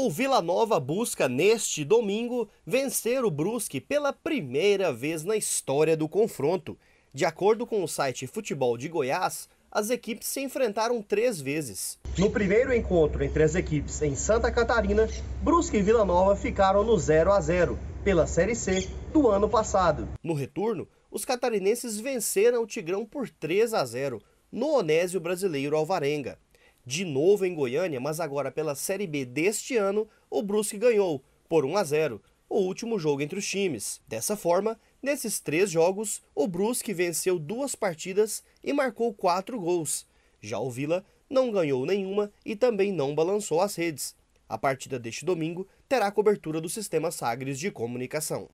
O Vila Nova busca neste domingo vencer o Brusque pela primeira vez na história do confronto. De acordo com o site Futebol de Goiás, as equipes se enfrentaram três vezes. No primeiro encontro entre as equipes em Santa Catarina, Brusque e Vila Nova ficaram no 0 a 0 pela Série C do ano passado. No retorno, os catarinenses venceram o Tigrão por 3 a 0 no Onésio Brasileiro Alvarenga de novo em Goiânia, mas agora pela Série B deste ano, o Brusque ganhou, por 1 a 0, o último jogo entre os times. Dessa forma, nesses três jogos, o Brusque venceu duas partidas e marcou quatro gols. Já o Vila não ganhou nenhuma e também não balançou as redes. A partida deste domingo terá cobertura do sistema Sagres de comunicação.